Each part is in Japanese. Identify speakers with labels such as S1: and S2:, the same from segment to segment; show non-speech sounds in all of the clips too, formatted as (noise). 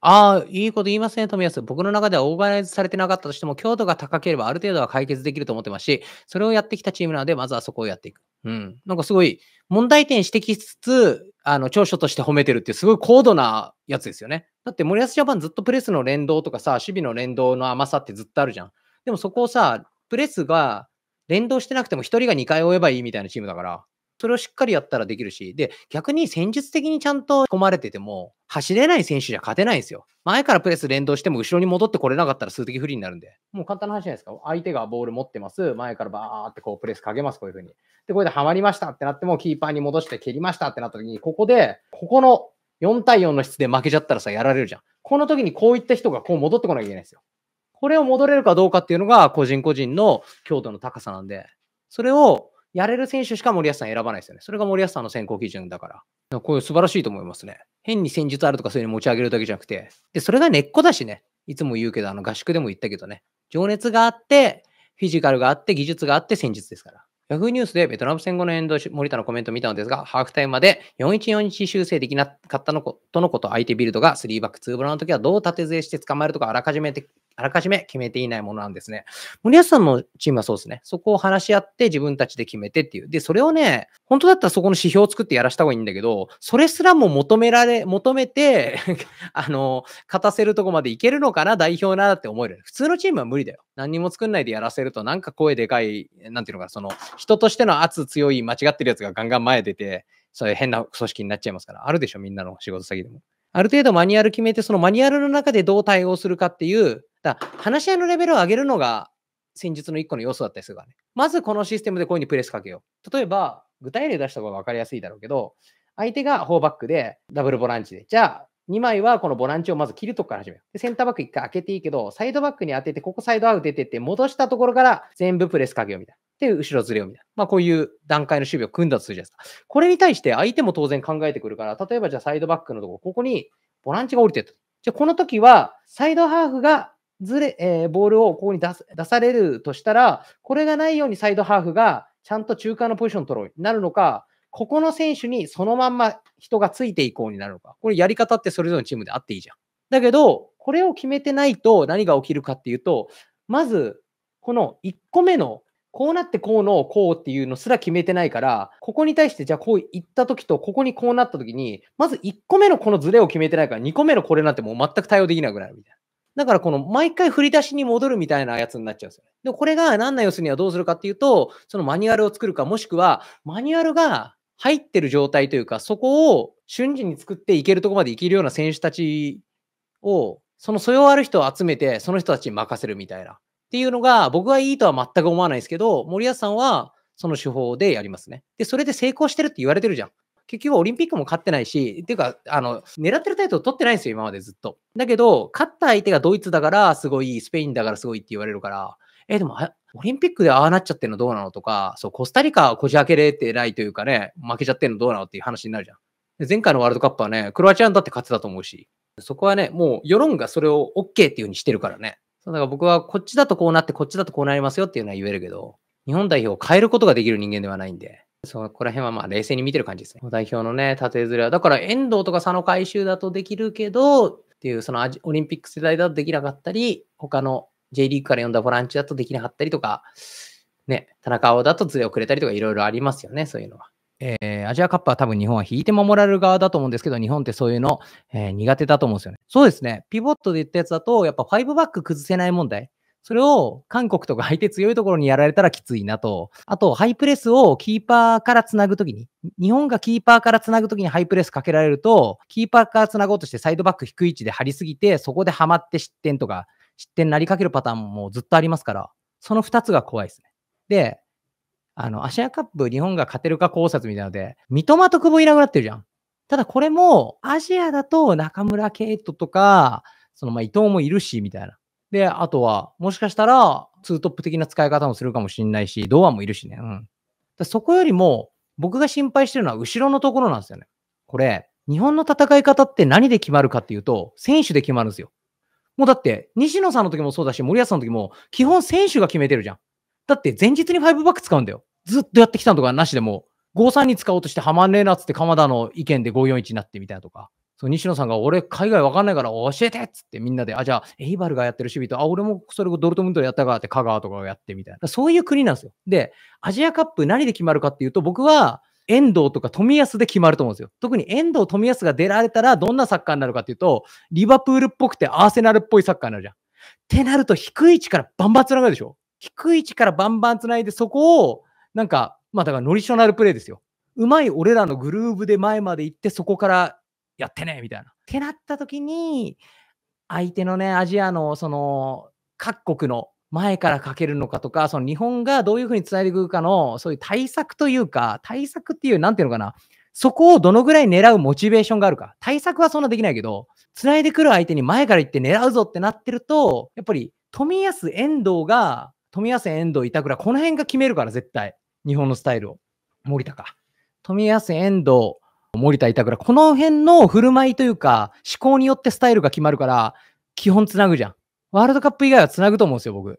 S1: ああ、いいこと言いますね、富安。僕の中ではオーガナイズされてなかったとしても、強度が高ければある程度は解決できると思ってますし、それをやってきたチームなので、まずはそこをやっていく。うん。なんかすごい、問題点指摘しつつ、あの、長所として褒めてるってすごい高度なやつですよね。だって、森保ジャパンずっとプレスの連動とかさ、守備の連動の甘さってずっとあるじゃん。でもそこをさ、プレスが連動してなくても1人が2回追えばいいみたいなチームだから、それをしっかりやったらできるし、で、逆に戦術的にちゃんと込まれてても、走れない選手じゃ勝てないんですよ。前からプレス連動しても後ろに戻ってこれなかったら数的不利になるんで、もう簡単な話じゃないですか。相手がボール持ってます。前からバーってこうプレスかけます。こういうふうに。で、これでハマりましたってなっても、キーパーに戻して蹴りましたってなった時に、ここで、ここの4対4の質で負けちゃったらさ、やられるじゃん。この時にこういった人がこう戻ってこなきゃいけないんですよ。これを戻れるかどうかっていうのが、個人個人の強度の高さなんで、それをやれる選手しか森保さん選ばないですよね。それが森保さんの選考基準だから。からこういう素晴らしいと思いますね。変に戦術あるとかそういうの持ち上げるだけじゃなくて。で、それが根っこだしね。いつも言うけど、あの合宿でも言ったけどね。情熱があって、フィジカルがあって、技術があって、戦術ですから。ヤフーニュースでベトナム戦後の遠藤森田のコメントを見たのですが、ハーフタイムまで4141修正できなかったのことのこと相手ビルドが3バック2ブラの時はどう縦杖して捕まえるとかあらかじめあらかじめ決めていないものなんですね。森保さんのチームはそうですね。そこを話し合って自分たちで決めてっていう。で、それをね、本当だったらそこの指標を作ってやらした方がいいんだけど、それすらも求められ、求めて (laughs) あの、勝たせるとこまでいけるのかな、代表なって思える。普通のチームは無理だよ。何にも作んないでやらせると、なんか声でかい、なんていうのか、その、人としての圧強い間違ってるやつがガンガン前出て、そういう変な組織になっちゃいますから、あるでしょ、みんなの仕事先でも。ある程度マニュアル決めて、そのマニュアルの中でどう対応するかっていう、だ話し合いのレベルを上げるのが戦術の一個の要素だったりするからね。まずこのシステムでこういうふうにプレスかけよう。例えば、具体例出した方が分かりやすいだろうけど、相手が4バックでダブルボランチで、じゃあ2枚はこのボランチをまず切るとこから始めよう。で、センターバック1回開けていいけど、サイドバックに当てて、ここサイドアウト出てって、戻したところから全部プレスかけようみたいな。で、後ろずれをみたいな。まあ、こういう段階の守備を組んだとするじゃないですか。これに対して相手も当然考えてくるから、例えばじゃあサイドバックのところ、ここにボランチが降りてると。じゃあ、この時は、サイドハーフがずれ、えー、ボールをここに出出されるとしたら、これがないようにサイドハーフがちゃんと中間のポジション取ろうになるのか、ここの選手にそのまんま人がついていこうになるのか。これやり方ってそれぞれのチームであっていいじゃん。だけど、これを決めてないと何が起きるかっていうと、まず、この1個目のこうなってこうのこうっていうのすら決めてないから、ここに対してじゃあこう行った時と、ここにこうなった時に、まず1個目のこのズレを決めてないから、2個目のこれなんてもう全く対応できなくなるみたいな。だからこの毎回振り出しに戻るみたいなやつになっちゃうんですよで、これが何な要するにはどうするかっていうと、そのマニュアルを作るか、もしくはマニュアルが入ってる状態というか、そこを瞬時に作っていけるとこまでいけるような選手たちを、その素養ある人を集めて、その人たちに任せるみたいな。っていうのが、僕はいいとは全く思わないですけど、森保さんはその手法でやりますね。で、それで成功してるって言われてるじゃん。結局オリンピックも勝ってないし、っていうか、あの、狙ってるタイトル取ってないんですよ、今までずっと。だけど、勝った相手がドイツだからすごい、スペインだからすごいって言われるから、え、でも、オリンピックでああなっちゃってるのどうなのとか、そう、コスタリカこじ開けれてないというかね、負けちゃってるのどうなのっていう話になるじゃん。前回のワールドカップはね、クロアチアだって勝てたと思うし、そこはね、もう世論がそれを OK っていう風にしてるからね。だから僕はこっちだとこうなって、こっちだとこうなりますよっていうのは言えるけど、日本代表を変えることができる人間ではないんで、そこら辺はまあ冷静に見てる感じですね。代表のね、縦ずれは。だから遠藤とか佐野回収だとできるけど、っていう、そのオリンピック世代だとできなかったり、他の J リーグから呼んだボランチだとできなかったりとか、ね、田中碧だとずれ遅れたりとかいろいろありますよね、そういうのは。えー、アジアカップは多分日本は引いて守られる側だと思うんですけど、日本ってそういうの、えー、苦手だと思うんですよね。そうですね。ピボットで言ったやつだと、やっぱ5バック崩せない問題。それを韓国とか相手強いところにやられたらきついなと。あと、ハイプレスをキーパーからつなぐときに、日本がキーパーからつなぐときにハイプレスかけられると、キーパーからつなごうとしてサイドバック低い位置で張りすぎて、そこでハマって失点とか、失点になりかけるパターンもずっとありますから、その2つが怖いですね。で、あの、アジアカップ日本が勝てるか考察みたいなので、三笘と久保いなくなってるじゃん。ただこれも、アジアだと中村圭斗とか、そのま伊藤もいるし、みたいな。で、あとは、もしかしたら、ツートップ的な使い方もするかもしれないし、ドアもいるしね。うん。だそこよりも、僕が心配してるのは後ろのところなんですよね。これ、日本の戦い方って何で決まるかっていうと、選手で決まるんですよ。もうだって、西野さんの時もそうだし、森保さんの時も、基本選手が決めてるじゃん。だって、前日に5バック使うんだよ。ずっとやってきたのとかなしでも、53に使おうとしてはまんねえなっつって、鎌田の意見で541になってみたいなとか、そう西野さんが俺、海外わかんないから教えてっつってみんなで、あ、じゃあ、エイバルがやってる守備と、あ、俺もそれをドルトムントでやったからって、香川とかがやってみたいな。そういう国なんですよ。で、アジアカップ何で決まるかっていうと、僕は、遠藤とか冨安で決まると思うんですよ。特に遠藤、冨安が出られたらどんなサッカーになるかっていうと、リバプールっぽくてアーセナルっぽいサッカーになるじゃん。ってなると低い位置からバンバン繋がるでしょ低い位置からバンバン繋いでそこをなんか、まあだからノリショナルプレイですよ。うまい俺らのグルーブで前まで行って、そこからやってね、みたいな。ってなった時に、相手のね、アジアのその各国の前からかけるのかとか、その日本がどういうふうにつないでいくかの、そういう対策というか、対策っていう、なんていうのかな、そこをどのぐらい狙うモチベーションがあるか。対策はそんなできないけど、つないでくる相手に前から行って狙うぞってなってると、やっぱり、冨安、遠藤が、冨安、遠藤、板倉、この辺が決めるから、絶対。日本のスタイルを。森田か。富安、遠藤、森田、板倉。この辺の振る舞いというか、思考によってスタイルが決まるから、基本つなぐじゃん。ワールドカップ以外はつなぐと思うんですよ、僕。っ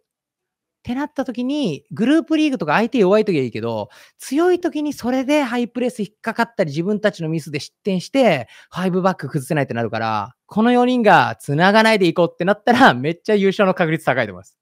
S1: てなった時に、グループリーグとか相手弱い時はいいけど、強い時にそれでハイプレス引っかかったり、自分たちのミスで失点して、ファイブバック崩せないってなるから、この4人が繋がないでいこうってなったら、めっちゃ優勝の確率高いと思います。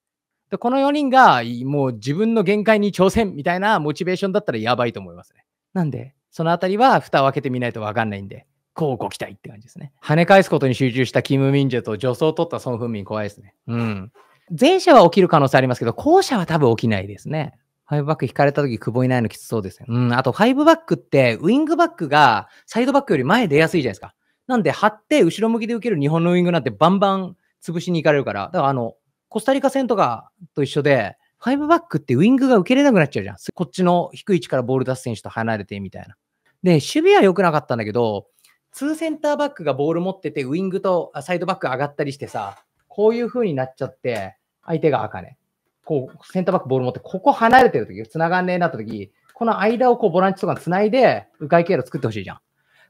S1: で、この4人がもう自分の限界に挑戦みたいなモチベーションだったらやばいと思いますね。なんで、そのあたりは蓋を開けてみないとわかんないんで、こうご期待って感じですね。跳ね返すことに集中したキム・ミンジェと助走を取ったソン・フンミン怖いですね。うん。前者は起きる可能性ありますけど、後者は多分起きないですね。ファイブバック引かれた時、久保いないのきつそうですよ。うん。あと、ファイブバックって、ウィングバックがサイドバックより前出やすいじゃないですか。なんで、張って後ろ向きで受ける日本のウィングなんてバンバン潰しに行かれるから、だからあの、コスタリカ戦とかと一緒で、ファイブバックってウィングが受けれなくなっちゃうじゃん。こっちの低い位置からボール出す選手と離れてみたいな。で、守備は良くなかったんだけど、2センターバックがボール持ってて、ウィングとサイドバック上がったりしてさ、こういう風になっちゃって、相手が赤ね。こう、センターバックボール持って、ここ離れてるとき、繋がんねえなったとき、この間をこうボランチとか繋いで、迂回経路作ってほしいじゃん。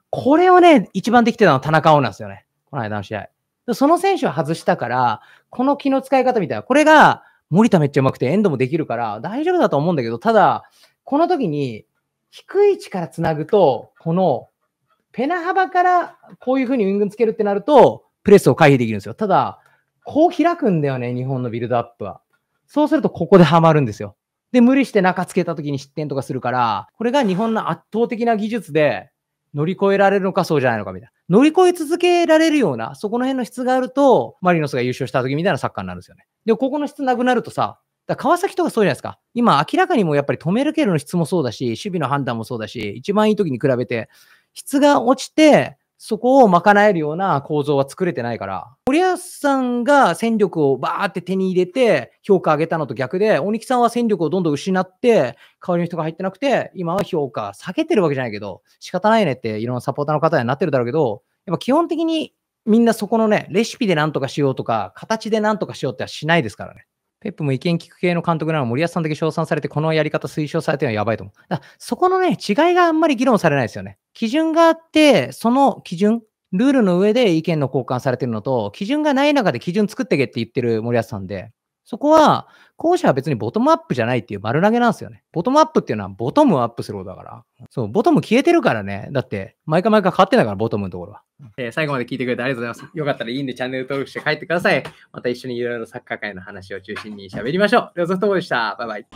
S1: これをね、一番できてたのは田中碧なんですよね。この間の試合。その選手は外したから、この気の使い方みたいな、これが森田めっちゃ上手くてエンドもできるから大丈夫だと思うんだけど、ただ、この時に低い位置から繋ぐと、このペナ幅からこういう風にウィングつけるってなると、プレスを回避できるんですよ。ただ、こう開くんだよね、日本のビルドアップは。そうするとここでハマるんですよ。で、無理して中つけた時に失点とかするから、これが日本の圧倒的な技術で乗り越えられるのかそうじゃないのかみたいな。乗り越え続けられるような、そこの辺の質があると、マリノスが優勝した時みたいなサッカーになるんですよね。で、ここの質なくなるとさ、だ川崎とかそうじゃないですか。今、明らかにもやっぱり止めるけどの質もそうだし、守備の判断もそうだし、一番いい時に比べて、質が落ちて、そこを賄えるような構造は作れてないから、森保さんが戦力をバーって手に入れて評価上げたのと逆で、鬼木さんは戦力をどんどん失って、代わりの人が入ってなくて、今は評価下げてるわけじゃないけど、仕方ないねっていろんなサポーターの方にはなってるだろうけど、やっぱ基本的にみんなそこのね、レシピでなんとかしようとか、形でなんとかしようってはしないですからね。ペップも意見聞く系の監督なら森保さんだけ称賛されて、このやり方推奨されてるのはやばいと思う。そこのね、違いがあんまり議論されないですよね。基準があって、その基準、ルールの上で意見の交換されてるのと、基準がない中で基準作ってけって言ってる森保さんで、そこは、後者は別にボトムアップじゃないっていう丸投げなんですよね。ボトムアップっていうのはボトムアップすることだから。そう、ボトム消えてるからね。だって、毎回毎回変わってないから、ボトムのところは。えー、最後まで聞いてくれてありがとうございます。よかったらいいんでチャンネル登録して帰ってください。また一緒にいろいろサッカー界の話を中心に喋りましょう。両方ともでした。バイバイ。